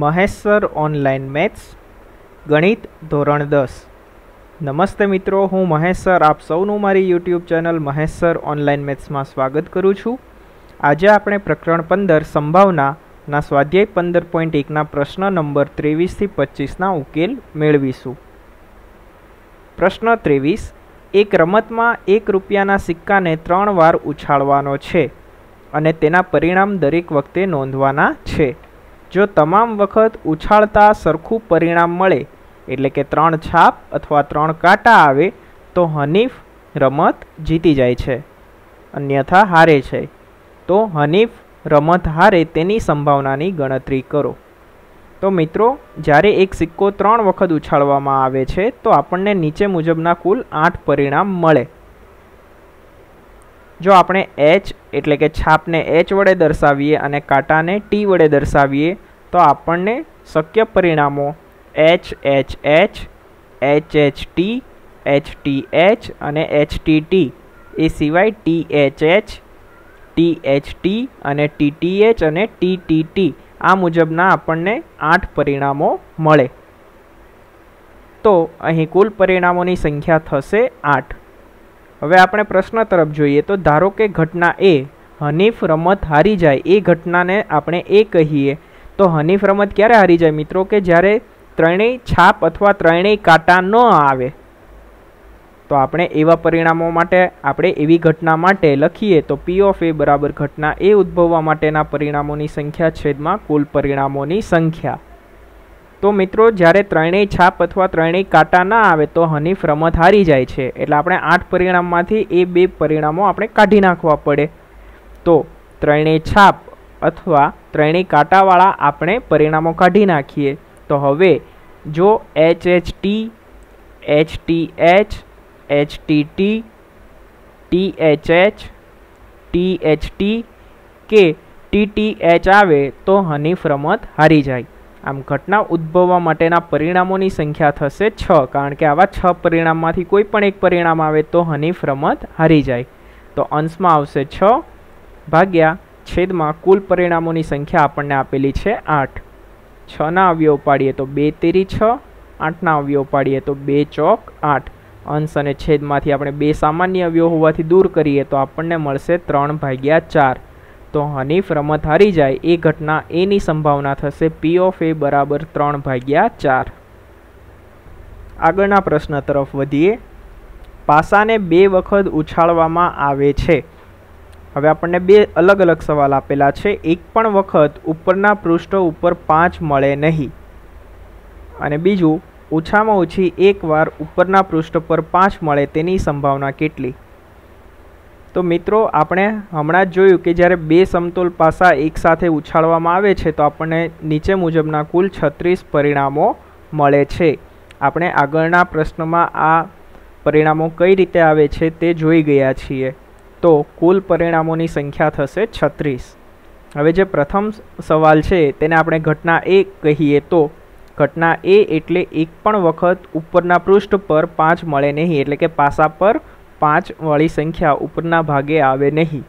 Maheshwar online maths ગણિત ધોરણ દસ નમસ્તે મિત્રો હું મહેશ્વર આપ સૌનું મારી યુટ્યુબ ચેનલ મહેશ્વર ઓનલાઈન મેથ્સમાં સ્વાગત કરું છું આજે આપણે પ્રકરણ પંદર સંભાવનાના સ્વાધ્યાય પંદર પોઈન્ટ એકના પ્રશ્ન નંબર ત્રેવીસથી પચીસના ઉકેલ મેળવીશું પ્રશ્ન ત્રેવીસ એક રમતમાં એક રૂપિયાના સિક્કાને ત્રણ વાર ઉછાળવાનો છે અને તેના પરિણામ દરેક વખતે નોંધવાના છે જો તમામ વખત ઉછાળતા સરખું પરિણામ મળે એટલે કે ત્રણ છાપ અથવા ત્રણ કાંટા આવે તો હનીફ રમત જીતી જાય છે અન્યથા હારે છે તો હનીફ રમત હારે તેની સંભાવનાની ગણતરી કરો તો મિત્રો જ્યારે એક સિક્કો ત્રણ વખત ઉછાળવામાં આવે છે તો આપણને નીચે મુજબના કુલ આઠ પરિણામ મળે જો આપણે એચ એટલે કે છાપને એચ વડે દર્શાવીએ અને કાંટાને ટી વડે દર્શાવીએ તો આપણને શક્ય પરિણામો H H H H H T H T H અને એચ ટી ટી એ સિવાય T H H T H T અને ટી ટી એચ અને ટી ટી ટી આ મુજબના આપણને આઠ પરિણામો મળે તો અહીં કુલ પરિણામોની સંખ્યા થશે આઠ હવે આપણે પ્રશ્ન તરફ જોઈએ તો ધારો કે ઘટના એ હનીફ રમત હારી જાય એ ઘટનાને આપણે એ કહીએ તો હનીફ રમત ક્યારે હારી જાય મિત્રો કે જ્યારે ત્રણેય છાપ અથવા ત્રણેય કાંટા ન આવે તો આપણે એવા પરિણામો માટે આપણે એવી ઘટના માટે લખીએ તો પી ઓફ એ બરાબર ઘટના એ ઉદ્ભવવા માટેના પરિણામોની સંખ્યા છેદમાં કુલ પરિણામોની સંખ્યા તો મિત્રો જ્યારે ત્રણેય છાપ અથવા ત્રણેય કાંટા ના આવે તો હનીફ રમત હારી જાય છે એટલે આપણે આઠ પરિણામમાંથી એ બે પરિણામો આપણે કાઢી નાખવા પડે તો ત્રણેય છાપ અથવા ત્રણેય કાંટાવાળા આપણે પરિણામો કાઢી નાખીએ તો હવે જો H H T H T H H T T T H H T H T કે ટી ટી એચ આવે તો હનીફ રમત હારી જાય આમ ઘટના ઉદ્ભવવા માટેના પરિણામોની સંખ્યા થશે છ કારણ કે આવા છ પરિણામમાંથી કોઈ પણ એક પરિણામ આવે તો હનીફ રમત હારી જાય તો અંશમાં આવશે છ ભાગ્યા છેદમાં કુલ પરિણામોની સંખ્યા આપણને આપેલી છે આઠ છના અવયવ પાડીએ તો બે તેરી છ આઠના અવયવ પાડીએ તો બે ચોક આઠ અંશ અને છેદમાંથી આપણે બે સામાન્ય અવયવ હોવાથી દૂર કરીએ તો આપણને મળશે ત્રણ ભાગ્યા ચાર તો હનીફ રમત હારી જાય એ ઘટના એની સંભાવના થશે પી ઓફ એ બરાબર ત્રણ ભાગ્યા ચાર આગળના પ્રશ્ન તરફ વધીએ પાસાને બે વખત ઉછાળવામાં આવે છે હવે આપણને બે અલગ અલગ સવાલ આપેલા છે એક પણ વખત ઉપરના પૃષ્ઠ ઉપર પાંચ મળે નહીં અને બીજું ઓછામાં ઓછી એકવાર ઉપરના પૃષ્ઠ પર પાંચ મળે તેની સંભાવના કેટલી તો મિત્રો આપણે હમણાં જ જોયું કે જ્યારે બે સમતોલ પાસા એકસાથે ઉછાળવામાં આવે છે તો આપણને નીચે મુજબના કુલ છત્રીસ પરિણામો મળે છે આપણે આગળના પ્રશ્નમાં આ પરિણામો કઈ રીતે આવે છે તે જોઈ ગયા છીએ તો કુલ પરિણામોની સંખ્યા થશે છત્રીસ હવે જે પ્રથમ સવાલ છે તેને આપણે ઘટના એ કહીએ તો ઘટના એ એટલે એક પણ વખત ઉપરના પૃષ્ઠ પર પાંચ મળે નહીં એટલે કે પાસા પર પાંચવાળી સંખ્યા ઉપરના ભાગે આવે નહીં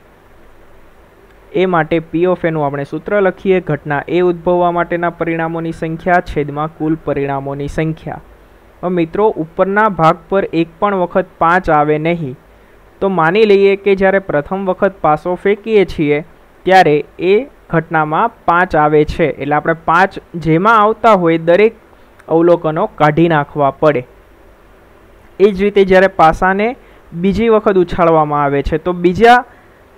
એ માટે પી ઓફ એનું આપણે સૂત્ર લખીએ ઘટના એ ઉદ્ભવવા માટેના પરિણામોની સંખ્યા છેદમાં કુલ પરિણામોની સંખ્યા મિત્રો ઉપરના ભાગ પર એક પણ વખત પાંચ આવે નહીં તો માની લઈએ કે જ્યારે પ્રથમ વખત પાસો ફેંકીએ છીએ ત્યારે એ ઘટનામાં પાંચ આવે છે એટલે આપણે પાંચ જેમાં આવતા હોય દરેક અવલોકનો કાઢી નાખવા પડે એ જ રીતે જ્યારે પાસાને બીજી વખત ઉછાળવામાં આવે છે તો બીજા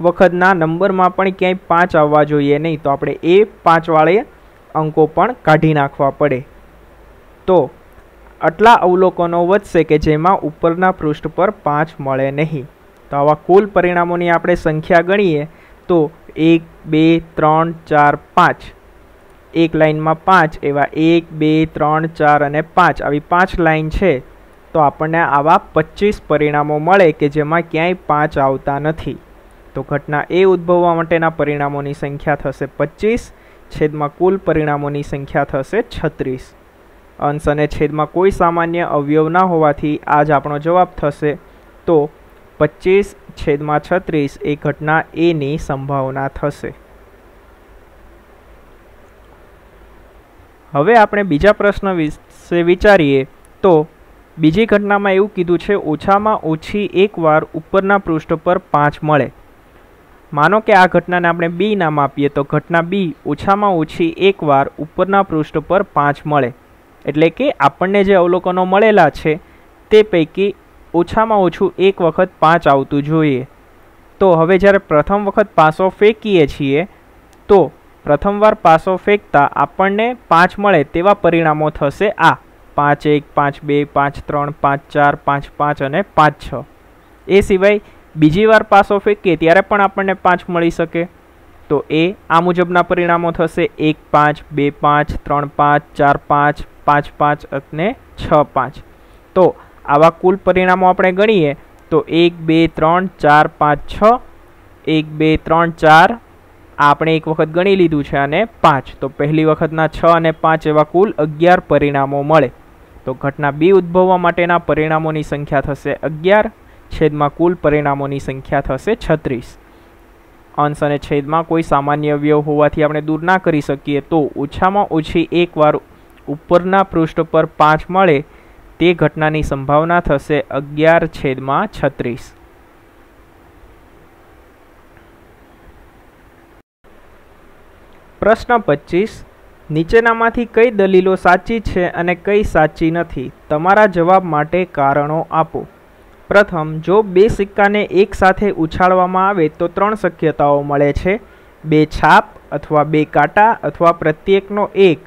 વખતના નંબરમાં પણ ક્યાંય પાંચ આવવા જોઈએ નહીં તો આપણે એ પાંચવાળે અંકો પણ કાઢી નાખવા પડે તો આટલા અવલોકનો વધશે કે જેમાં ઉપરના પૃષ્ઠ પર પાંચ મળે નહીં તો આવા કુલ પરિણામોની આપણે સંખ્યા ગણીએ તો એક બે ત્રણ ચાર પાંચ એક લાઇનમાં પાંચ એવા એક બે ત્રણ ચાર અને પાંચ આવી પાંચ લાઇન છે તો આપણને આવા પચીસ પરિણામો મળે કે જેમાં ક્યાંય પાંચ આવતા નથી તો ઘટના એ ઉદ્ભવવા માટેના પરિણામોની સંખ્યા થશે પચીસ છેદમાં કુલ પરિણામોની સંખ્યા થશે છત્રીસ અંશ અને છેદમાં કોઈ સામાન્ય અવયવ ના હોવાથી આ જ આપણો જવાબ થશે તો પચીસ છેદમાં છત્રીસ એ ઘટના એની સંભાવના થશે હવે આપણે બીજા પ્રશ્ન વિશે વિચારીએ તો બીજી ઘટનામાં એવું કીધું છે ઓછામાં ઓછી એકવાર ઉપરના પૃષ્ઠ પર પાંચ મળે માનો કે આ ઘટનાને આપણે બી નામ આપીએ તો ઘટના બી ઓછામાં ઓછી એકવાર ઉપરના પૃષ્ઠ પર પાંચ મળે એટલે કે આપણને જે અવલોકનો મળેલા છે તે પૈકી ઓછામાં ઓછું એક વખત પાંચ આવતું જોઈએ તો હવે જ્યારે પ્રથમ વખત પાસો ફેંકીએ છીએ તો પ્રથમવાર પાસો ફેંકતા આપણને પાંચ મળે તેવા પરિણામો થશે આ પાંચ એક પાંચ બે પાંચ ત્રણ પાંચ ચાર પાંચ પાંચ અને પાંચ છ એ સિવાય બીજી વાર પાસો ફેંકીએ ત્યારે પણ આપણને પાંચ મળી શકે તો એ આ મુજબના પરિણામો થશે એક પાંચ બે પાંચ ત્રણ પાંચ ચાર પાંચ પાંચ પાંચ અને છ પાંચ તો આવા કુલ પરિણામો આપણે ગણીએ તો એક બે ત્રણ ચાર પાંચ છ એક બે ત્રણ ચાર આપણે એક વખત ગણી લીધું છે અને પાંચ તો પહેલી વખતના છ અને પાંચ એવા કુલ અગિયાર પરિણામો મળે તો ઘટના બી ઉદ્ભવવા માટેના પરિણામોની સંખ્યા થશે અગિયાર છેદમાં કુલ પરિણામોની સંખ્યા થશે છત્રીસ અંશ અને છેદમાં કોઈ સામાન્ય અવયવ હોવાથી આપણે દૂર ના કરી શકીએ તો ઓછામાં ઓછી એકવાર ઉપરના પૃષ્ઠ પર પાંચ મળે તે ઘટનાની સંભાવના થશે અગિયાર છેદમાં છત્રીસ પ્રશ્ન પચીસ નીચેનામાંથી કઈ દલીલો સાચી છે અને કઈ સાચી નથી તમારા જવાબ માટે કારણો આપો પ્રથમ જો બે સિક્કાને એકસાથે ઉછાળવામાં આવે તો ત્રણ શક્યતાઓ મળે છે બે છાપ અથવા બે કાંટા અથવા પ્રત્યેકનો એક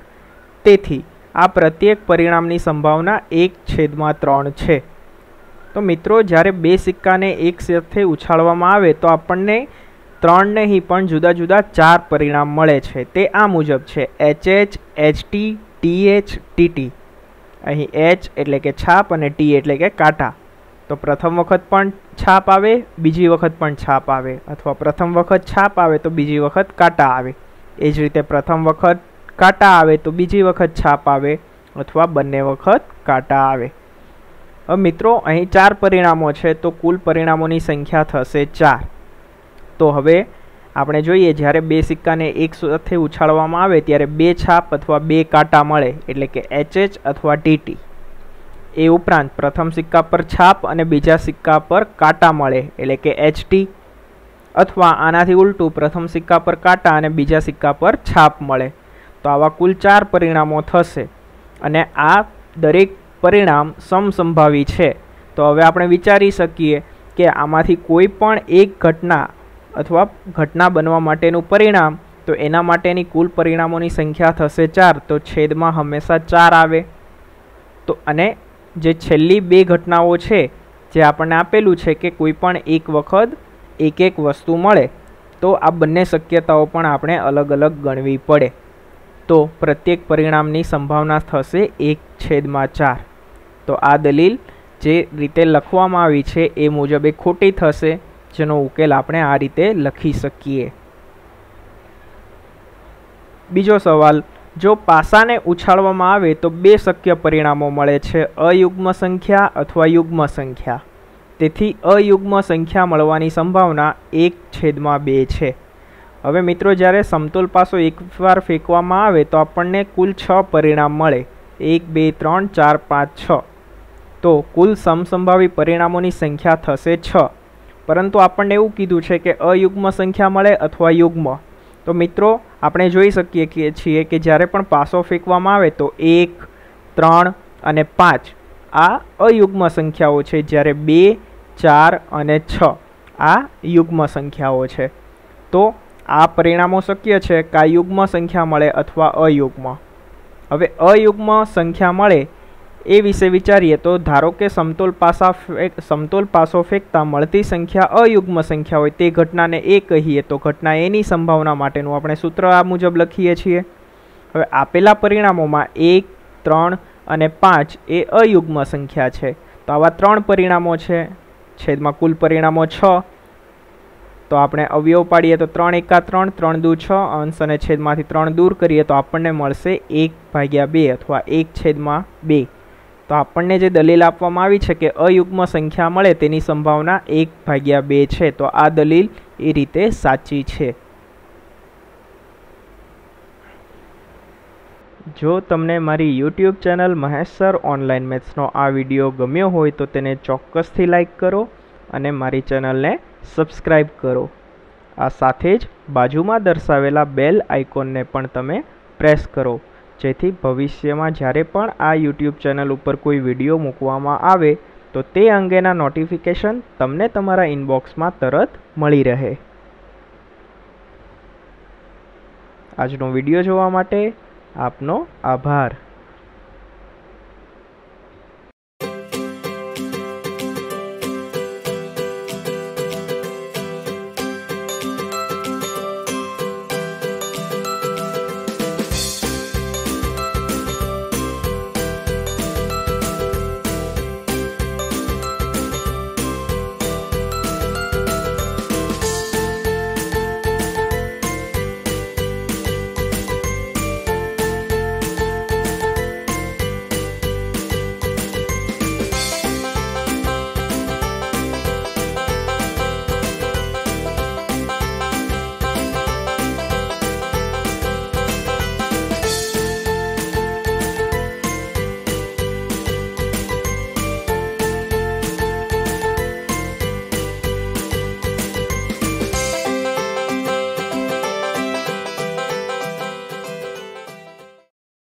તેથી આ પ્રત્યેક પરિણામની સંભાવના એક છેદમાં ત્રણ છે તો મિત્રો જ્યારે બે સિક્કાને એકસાથે ઉછાળવામાં આવે તો આપણને ત્રણ નહીં પણ જુદા જુદા ચાર પરિણામ મળે છે તે આ મુજબ છે એચએચ એચટી ટીએચ ટીટી અહીં એચ એટલે કે છાપ અને ટી એટલે કે કાંટા તો પ્રથમ વખત પણ છાપ આવે બીજી વખત પણ છાપ આવે અથવા પ્રથમ વખત છાપ આવે તો બીજી વખત કાંટા આવે એ જ રીતે પ્રથમ વખત કાંટા આવે તો બીજી વખત છાપ આવે અથવા બંને વખત કાંટા આવે હવે મિત્રો અહીં ચાર પરિણામો છે તો કુલ પરિણામોની સંખ્યા થશે ચાર તો હવે આપણે જોઈએ જ્યારે બે સિક્કાને એક સાથે ઉછાળવામાં આવે ત્યારે બે છાપ અથવા બે કાંટા મળે એટલે કે એચએચ અથવા ટીટી એ ઉપરાંત પ્રથમ સિક્કા પર છાપ અને બીજા સિક્કા પર કાંટા મળે એટલે કે એચટી અથવા આનાથી ઉલટું પ્રથમ સિક્કા પર કાંટા અને બીજા સિક્કા પર છાપ મળે તો આવા કુલ ચાર પરિણામો થશે અને આ દરેક પરિણામ સમસંભાવી છે તો હવે આપણે વિચારી શકીએ કે આમાંથી કોઈ પણ એક ઘટના અથવા ઘટના બનવા માટેનું પરિણામ તો એના માટેની કુલ પરિણામોની સંખ્યા થશે ચાર તો છેદમાં હંમેશા ચાર આવે તો અને જે છેલ્લી બે ઘટનાઓ છે જે આપણને આપેલું છે કે કોઈ પણ એક વખત એક એક વસ્તુ મળે તો આ બંને શક્યતાઓ પણ આપણે અલગ અલગ ગણવી પડે તો પ્રત્યેક પરિણામની સંભાવના થશે એક છેદમાં ચાર તો આ દલીલ જે રીતે લખવામાં આવી છે એ મુજબ એ ખોટી થશે જેનો ઉકેલ આપણે આ રીતે લખી શકીએ બીજો સવાલ જો પાસાને ઉછાળવામાં આવે તો બે શક્ય પરિણામો મળે છે અયુગ્મ સંખ્યા અથવા યુગ્મ સંખ્યા તેથી અયુગ્મ સંખ્યા મળવાની સંભાવના એક છેદમાં બે છે હવે મિત્રો જ્યારે સમતોલ પાસો એકવાર ફેંકવામાં આવે તો આપણને કુલ છ પરિણામ મળે એક બે ત્રણ ચાર પાંચ છ તો કુલ સમસંભાવી પરિણામોની સંખ્યા થશે છ પરંતુ આપણને એવું કીધું છે કે અયુગ્મ સંખ્યા મળે અથવા યુગ્મ તો મિત્રો આપણે જોઈ શકીએ છીએ કે જ્યારે પણ પાસો ફેંકવામાં આવે તો એક ત્રણ અને પાંચ આ અયુગ્મ સંખ્યાઓ છે જ્યારે બે ચાર અને છ આ યુગ્મ સંખ્યાઓ છે તો આ પરિણામો શક્ય છે કા યુગ્મ સંખ્યા મળે અથવા અયુગ્મ હવે અયુગ્મ સંખ્યા મળે એ વિશે વિચારીએ તો ધારો કે સમતોલ પાસા સમતોલ પાસો ફેંકતા મળતી સંખ્યા અયુગ્મ સંખ્યા હોય તે ઘટનાને એ કહીએ તો ઘટના એની સંભાવના માટેનું આપણે સૂત્ર આ મુજબ લખીએ છીએ હવે આપેલા પરિણામોમાં એક ત્રણ અને પાંચ એ અયુગ્મ સંખ્યા છે તો આવા ત્રણ પરિણામો છે છેદમાં કુલ પરિણામો છ તો આપણે અવયવ પાડીએ તો ત્રણ એકા ત્રણ ત્રણ દૂ છ અંશ અને છેદમાંથી ત્રણ દૂર કરીએ તો આપણને મળશે એક ભાગ્યા બે અથવા એક છેદમાં બે તો આપણને જે દલીલ આપવામાં આવી છે કે અયુગ્મ સંખ્યા મળે તેની સંભાવના એક ભાગ્યા બે છે તો આ દલીલ એ રીતે સાચી છે જો તમને મારી YouTube channel Mahesh sir online મેથ્સનો આ વિડીયો ગમ્યો હોય તો તેને ચોક્કસથી લાઇક કરો અને મારી ચેનલને સબસ્ક્રાઈબ કરો આ સાથે જ બાજુમાં દર્શાવેલા બેલ આઇકોનને પણ તમે પ્રેસ કરો જેથી ભવિષ્યમાં જ્યારે પણ આ યુટ્યુબ ચેનલ ઉપર કોઈ વિડીયો મૂકવામાં આવે તો તે અંગેના નોટિફિકેશન તમને તમારા ઇનબોક્સમાં તરત મળી રહે આજનો વિડીયો જોવા માટે આપનો આભાર